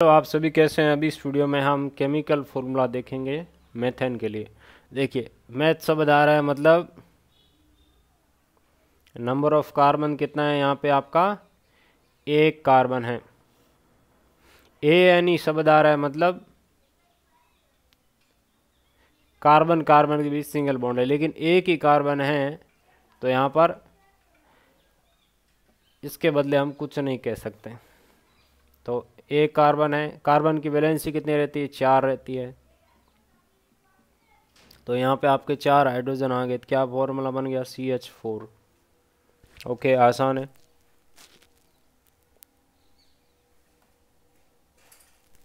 तो आप सभी कैसे हैं अभी स्टूडियो में हम केमिकल फॉर्मूला देखेंगे मेथेन के लिए देखिए मैथ शब्द आ रहा है मतलब नंबर ऑफ कार्बन कितना है यहाँ पे आपका एक कार्बन है ए एन ई शब्द आ रहा है मतलब कार्बन कार्बन के बीच सिंगल बॉन्ड है लेकिन एक ही कार्बन है तो यहाँ पर इसके बदले हम कुछ नहीं कह सकते हैं तो एक कार्बन है कार्बन की वैलेंसी कितनी रहती है चार रहती है तो यहाँ पे आपके चार हाइड्रोजन आ गए तो क्या फॉर्मूला बन गया सी एच फोर ओके आसान है